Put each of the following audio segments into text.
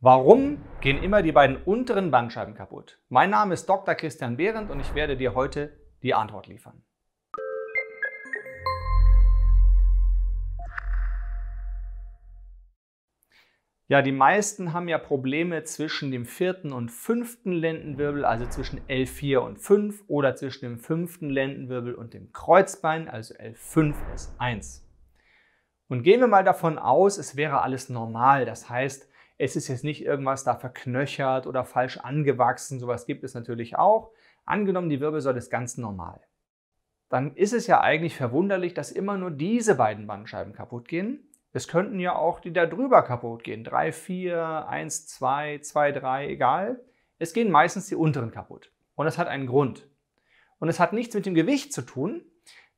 Warum gehen immer die beiden unteren Bandscheiben kaputt? Mein Name ist Dr. Christian Behrendt und ich werde dir heute die Antwort liefern. Ja, die meisten haben ja Probleme zwischen dem vierten und fünften Lendenwirbel, also zwischen L4 und 5 oder zwischen dem fünften Lendenwirbel und dem Kreuzbein, also L5, S1. Und gehen wir mal davon aus, es wäre alles normal. Das heißt, es ist jetzt nicht irgendwas da verknöchert oder falsch angewachsen, sowas gibt es natürlich auch. Angenommen, die Wirbelsäule ist ganz normal. Dann ist es ja eigentlich verwunderlich, dass immer nur diese beiden Bandscheiben kaputt gehen. Es könnten ja auch die da drüber kaputt gehen. 3, 4, 1, 2, 2, 3, egal. Es gehen meistens die unteren kaputt. Und das hat einen Grund. Und es hat nichts mit dem Gewicht zu tun,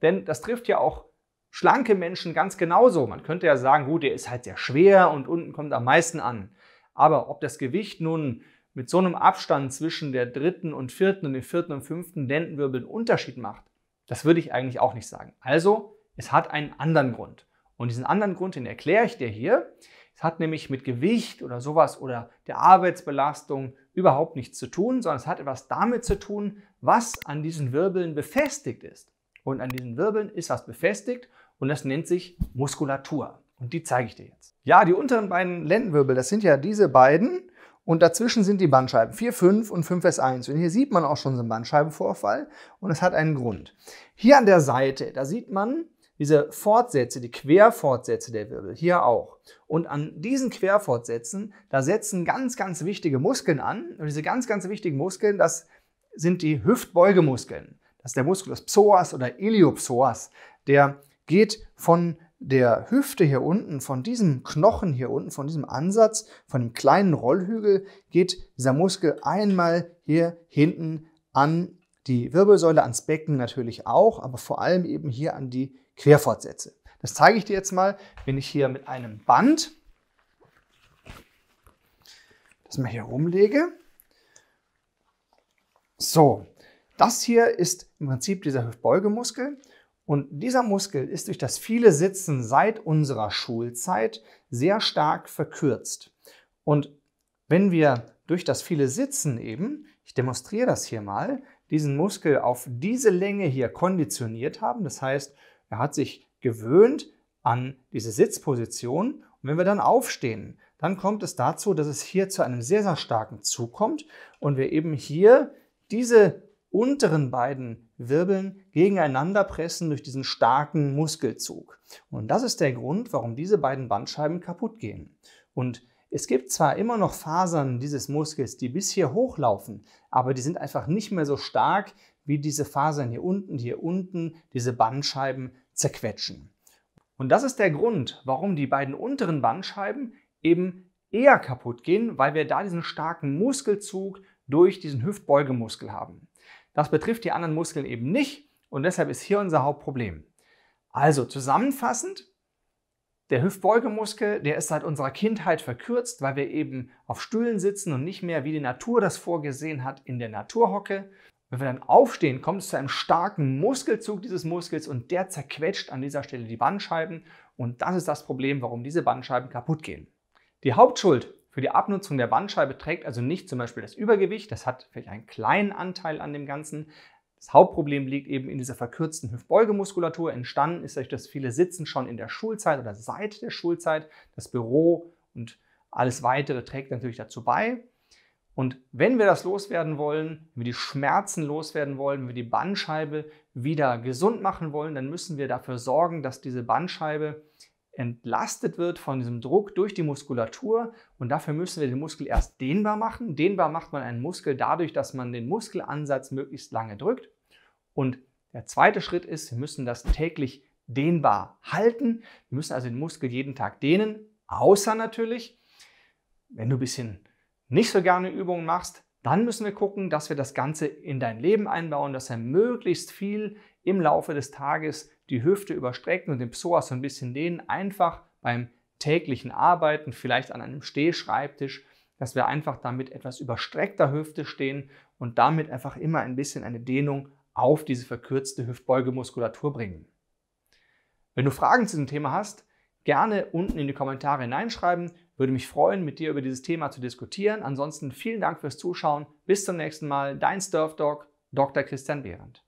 denn das trifft ja auch Schlanke Menschen ganz genauso. Man könnte ja sagen, gut, der ist halt sehr schwer und unten kommt am meisten an. Aber ob das Gewicht nun mit so einem Abstand zwischen der dritten und vierten und dem vierten und fünften Lendenwirbel einen Unterschied macht, das würde ich eigentlich auch nicht sagen. Also, es hat einen anderen Grund. Und diesen anderen Grund, den erkläre ich dir hier. Es hat nämlich mit Gewicht oder sowas oder der Arbeitsbelastung überhaupt nichts zu tun, sondern es hat etwas damit zu tun, was an diesen Wirbeln befestigt ist. Und an diesen Wirbeln ist was befestigt und das nennt sich Muskulatur. Und die zeige ich dir jetzt. Ja, die unteren beiden Lendenwirbel, das sind ja diese beiden. Und dazwischen sind die Bandscheiben 4, 5 und 5S1. Und hier sieht man auch schon so einen Bandscheibenvorfall und es hat einen Grund. Hier an der Seite, da sieht man diese Fortsätze, die Querfortsätze der Wirbel, hier auch. Und an diesen Querfortsätzen, da setzen ganz, ganz wichtige Muskeln an. Und diese ganz, ganz wichtigen Muskeln, das sind die Hüftbeugemuskeln also der Muskel des Psoas oder Iliopsoas, der geht von der Hüfte hier unten, von diesem Knochen hier unten, von diesem Ansatz, von dem kleinen Rollhügel, geht dieser Muskel einmal hier hinten an die Wirbelsäule, ans Becken natürlich auch, aber vor allem eben hier an die Querfortsätze. Das zeige ich dir jetzt mal, wenn ich hier mit einem Band das mal hier rumlege. So, das hier ist im Prinzip dieser Hüftbeugemuskel. Und dieser Muskel ist durch das viele Sitzen seit unserer Schulzeit sehr stark verkürzt. Und wenn wir durch das viele Sitzen eben, ich demonstriere das hier mal, diesen Muskel auf diese Länge hier konditioniert haben, das heißt, er hat sich gewöhnt an diese Sitzposition und wenn wir dann aufstehen, dann kommt es dazu, dass es hier zu einem sehr, sehr starken Zug kommt und wir eben hier diese unteren beiden Wirbeln gegeneinander pressen durch diesen starken Muskelzug. Und das ist der Grund, warum diese beiden Bandscheiben kaputt gehen. Und es gibt zwar immer noch Fasern dieses Muskels, die bis hier hochlaufen, aber die sind einfach nicht mehr so stark wie diese Fasern hier unten, die hier unten diese Bandscheiben zerquetschen. Und das ist der Grund, warum die beiden unteren Bandscheiben eben eher kaputt gehen, weil wir da diesen starken Muskelzug durch diesen Hüftbeugemuskel haben. Das betrifft die anderen Muskeln eben nicht und deshalb ist hier unser Hauptproblem. Also zusammenfassend, der Hüftbeugemuskel, der ist seit unserer Kindheit verkürzt, weil wir eben auf Stühlen sitzen und nicht mehr, wie die Natur das vorgesehen hat, in der Naturhocke. Wenn wir dann aufstehen, kommt es zu einem starken Muskelzug dieses Muskels und der zerquetscht an dieser Stelle die Bandscheiben und das ist das Problem, warum diese Bandscheiben kaputt gehen. Die Hauptschuld für die Abnutzung der Bandscheibe trägt also nicht zum Beispiel das Übergewicht, das hat vielleicht einen kleinen Anteil an dem Ganzen. Das Hauptproblem liegt eben in dieser verkürzten Hüftbeugemuskulatur. Entstanden ist durch das viele Sitzen schon in der Schulzeit oder seit der Schulzeit. Das Büro und alles weitere trägt natürlich dazu bei. Und wenn wir das loswerden wollen, wenn wir die Schmerzen loswerden wollen, wenn wir die Bandscheibe wieder gesund machen wollen, dann müssen wir dafür sorgen, dass diese Bandscheibe entlastet wird von diesem Druck durch die Muskulatur. Und dafür müssen wir den Muskel erst dehnbar machen. Dehnbar macht man einen Muskel dadurch, dass man den Muskelansatz möglichst lange drückt. Und der zweite Schritt ist, wir müssen das täglich dehnbar halten. Wir müssen also den Muskel jeden Tag dehnen, außer natürlich, wenn du ein bisschen nicht so gerne Übungen machst, dann müssen wir gucken, dass wir das Ganze in dein Leben einbauen, dass er möglichst viel im Laufe des Tages die Hüfte überstrecken und den Psoas so ein bisschen dehnen, einfach beim täglichen Arbeiten, vielleicht an einem Stehschreibtisch, dass wir einfach damit etwas überstreckter Hüfte stehen und damit einfach immer ein bisschen eine Dehnung auf diese verkürzte Hüftbeugemuskulatur bringen. Wenn du Fragen zu diesem Thema hast, gerne unten in die Kommentare hineinschreiben würde mich freuen, mit dir über dieses Thema zu diskutieren. Ansonsten vielen Dank fürs Zuschauen. Bis zum nächsten Mal. Dein Surf Dr. Christian Behrendt.